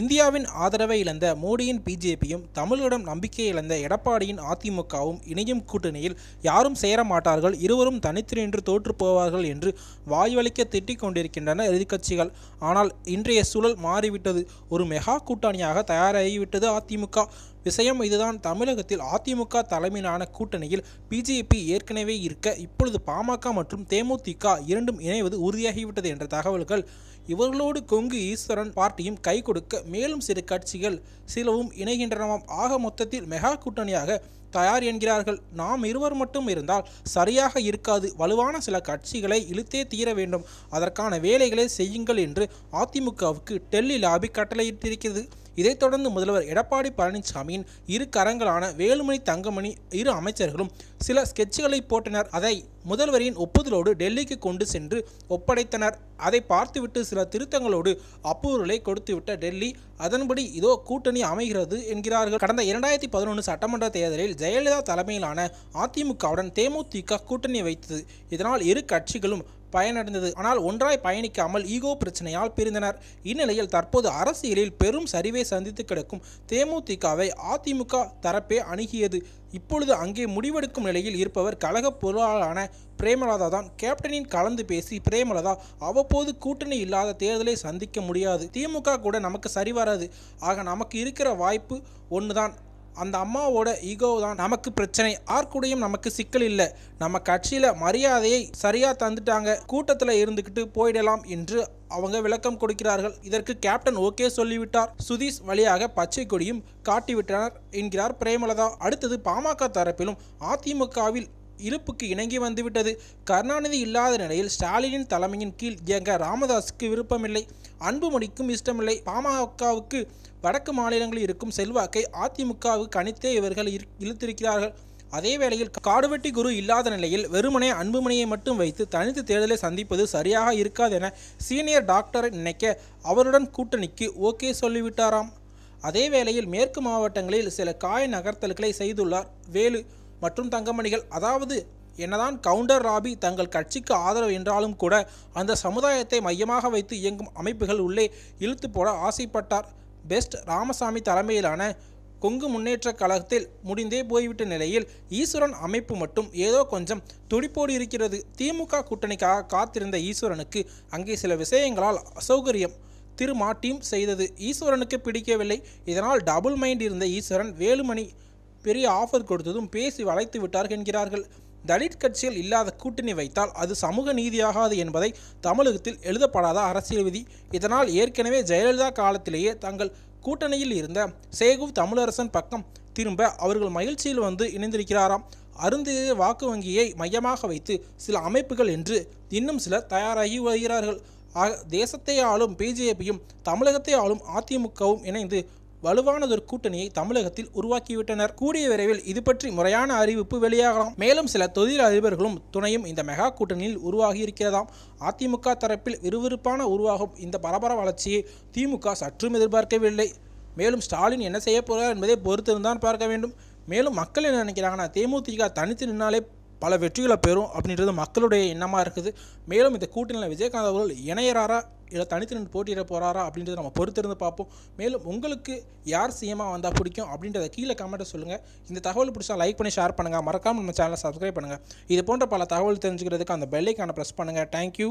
இந்தியாவின் ஆதரவை இழந்த மோடியின் பிஜேபியும் தமிழரிடம் நம்பிக்கை இழந்த எடப்பாடியின் அதிமுகவும் இணையும் கூட்டணியில் யாரும் சேரமாட்டார்கள் இருவரும் தனித்து நின்று தோற்று போவார்கள் என்று வாய்வழிக்க திட்டிக் கொண்டிருக்கின்றன எதிர்க்கட்சிகள் ஆனால் இன்றைய சூழல் மாறிவிட்டது ஒரு மெகா கூட்டணியாக தயாராகிவிட்டது அதிமுக விஷயம் இதுதான் தமிழகத்தில் அதிமுக தலைமையிலான கூட்டணியில் பிஜேபி ஏற்கனவே இருக்க இப்பொழுது பாமக மற்றும் தேமுதிக இரண்டும் இணைவது உறுதியாகிவிட்டது என்ற தகவல்கள் இவர்களோடு கொங்கு ஈஸ்வரன் பார்ட்டியும் கை கொடுக்க மேலும் சிறு கட்சிகள் சிலவும் இணைகின்றனவாம் ஆக மொத்தத்தில் மெகா கூட்டணியாக தயார் என்கிறார்கள் நாம் இருவர் மட்டும் இருந்தால் சரியாக இருக்காது வலுவான சில கட்சிகளை இழுத்தே தீர வேண்டும் அதற்கான வேலைகளை செய்யுங்கள் என்று அதிமுகவுக்கு டெல்லி லாபி கட்டளையிட்டிருக்கிறது இதைத் தொடர்ந்து முதல்வர் எடப்பாடி பழனிசாமியின் இரு கரங்களான வேலுமணி தங்கமணி இரு அமைச்சர்களும் சில ஸ்கெட்சுகளை போட்டனர் அதை முதல்வரின் ஒப்புதலோடு டெல்லிக்கு கொண்டு சென்று ஒப்படைத்தனர் அதை பார்த்துவிட்டு சில திருத்தங்களோடு அப்புவல்களை கொடுத்துவிட்ட டெல்லி அதன்படி இதோ கூட்டணி அமைகிறது என்கிறார்கள் கடந்த இரண்டாயிரத்தி பதினொன்று சட்டமன்ற தேர்தலில் ஜெயலலிதா தலைமையிலான அதிமுகவுடன் தேமுதிக கூட்டணி வைத்தது இதனால் இரு கட்சிகளும் பயனடைந்தது ஆனால் ஒன்றாய் பயணிக்காமல் ஈகோ பிரச்சனையால் பிரிந்தனர் இந்நிலையில் தற்போது அரசியலில் பெரும் சரிவை சந்தித்து கிடக்கும் தேமுதிகவை அதிமுக தரப்பே அணுகியது இப்பொழுது அங்கே முடிவெடுக்கும் நிலையில் இருப்பவர் கழக பொருளாளரான பிரேமலதா தான் கேப்டனின் கலந்து பேசி பிரேமலதா அவ்வப்போது கூட்டணி இல்லாத தேர்தலை சந்திக்க முடியாது திமுக கூட நமக்கு சரி வராது ஆக நமக்கு இருக்கிற வாய்ப்பு ஒன்று தான் அந்த அம்மாவோட ஈகோ தான் நமக்கு பிரச்சனை ஆர்க்குடையும் நமக்கு சிக்கல் இல்லை நம்ம கட்சியில் மரியாதையை சரியாக தந்துட்டாங்க கூட்டத்தில் இருந்துக்கிட்டு போயிடலாம் என்று அவங்க விளக்கம் கொடுக்கிறார்கள் இதற்கு கேப்டன் ஓகே சொல்லிவிட்டார் சுதீஷ் வழியாக பச்சை கொடியும் காட்டிவிட்டனர் என்கிறார் பிரேமலதா அடுத்தது பாமக தரப்பிலும் அதிமுகவில் இழுப்புக்கு இணங்கி வந்துவிட்டது கருணாநிதி இல்லாத நிலையில் ஸ்டாலினின் தலைமையின் கீழ் இயங்க ராமதாஸுக்கு விருப்பமில்லை அன்புமணிக்கும் இஷ்டமில்லை பாமகவுக்கு வடக்கு மாநிலங்களில் இருக்கும் செல்வாக்கை அதிமுகவுக்கு கணித்தே இவர்கள் இழுத்திருக்கிறார்கள் அதே வேளையில் காடுவெட்டி குரு இல்லாத நிலையில் வெறுமனே அன்புமணியை மட்டும் வைத்து தனித்து தேர்தலை சந்திப்பது சரியாக இருக்காது என சீனியர் டாக்டரை நினைக்க அவருடன் கூட்டணிக்கு ஓகே சொல்லிவிட்டாராம் அதே வேளையில் மேற்கு மாவட்டங்களில் சில காய நகர்த்தல்களை செய்துள்ளார் வேலு மற்றும் தங்கமணிகள் அதாவது என்னதான் கவுண்டர் ராபி தங்கள் கட்சிக்கு ஆதரவு என்றாலும் கூட அந்த சமுதாயத்தை மையமாக வைத்து இயங்கும் அமைப்புகள் உள்ளே இழுத்து போட ஆசைப்பட்டார் பெஸ்ட் ராமசாமி தலைமையிலான கொங்கு முன்னேற்ற கழகத்தில் முடிந்தே போய்விட்ட நிலையில் ஈஸ்வரன் அமைப்பு மட்டும் ஏதோ கொஞ்சம் துடிப்போடு இருக்கிறது திமுக கூட்டணிக்காக காத்திருந்த ஈஸ்வரனுக்கு அங்கே சில விஷயங்களால் அசௌகரியம் திருமாட்டியும் செய்தது ஈஸ்வரனுக்கு பிடிக்கவில்லை இதனால் டபுள் மைண்ட் இருந்த ஈஸ்வரன் வேலுமணி பெரிய ஆஃபர் கொடுத்ததும் பேசி வளைத்து விட்டார்கள் என்கிறார்கள் தலித் கட்சியில் இல்லாத கூட்டணி வைத்தால் அது சமூக நீதியாகாது என்பதை தமிழகத்தில் எழுதப்படாத அரசியல் விதி இதனால் ஏற்கனவே ஜெயலலிதா காலத்திலேயே தங்கள் கூட்டணியில் இருந்த சேகு தமிழரசன் பக்கம் திரும்ப அவர்கள் மகிழ்ச்சியில் வந்து இணைந்திருக்கிறாராம் அருந்ததிய வாக்கு வங்கியை மையமாக வைத்து சில அமைப்புகள் என்று இன்னும் சிலர் தயாராகி வருகிறார்கள் தேசத்தை ஆளும் பிஜேபியும் தமிழகத்தை ஆளும் அதிமுகவும் இணைந்து வலுவானதொரு கூட்டணியை தமிழகத்தில் உருவாக்கிவிட்டனர் கூடிய விரைவில் இது பற்றி முறையான அறிவிப்பு வெளியாகலாம் மேலும் சில தொழில் அதிபர்களும் துணையும் இந்த மெகா கூட்டணியில் உருவாகி இருக்கிறதாம் அதிமுக தரப்பில் விறுவிறுப்பான உருவாகும் இந்த பரபர வளர்ச்சியை திமுக சற்றும் எதிர்பார்க்கவில்லை மேலும் ஸ்டாலின் என்ன செய்ய போகிறார் என்பதை பொறுத்திருந்தான் பார்க்க வேண்டும் மேலும் மக்கள் என்ன நினைக்கிறாங்கன்னா தேமுதிக தனித்து நின்னாலே பல வெற்றிகளை பெறும் அப்படின்றது மக்களுடைய எண்ணமாக இருக்குது மேலும் இந்த கூட்டணியில் விஜயகாந்த் அவர்கள் இணையறாரா இல்லை தனித்து நின்று போட்டியிட போகிறாரா அப்படின்றத நம்ம பொறுத்திருந்து பார்ப்போம் மேலும் உங்களுக்கு யார் சிஎமாக வந்தால் பிடிக்கும் அப்படின்றத கீழே கமெண்ட்டை சொல்லுங்கள் இந்த தகவல் பிடிச்சா லைக் பண்ணி ஷேர் பண்ணுங்கள் மறக்காமல் நம்ம சேனலை சப்ஸ்கிரைப் பண்ணுங்கள் இது போன்ற பல தகவல் தெரிஞ்சுக்கிறதுக்கு அந்த பெல்லைக்கான ப்ரெஸ் பண்ணுங்கள் தேங்க்யூ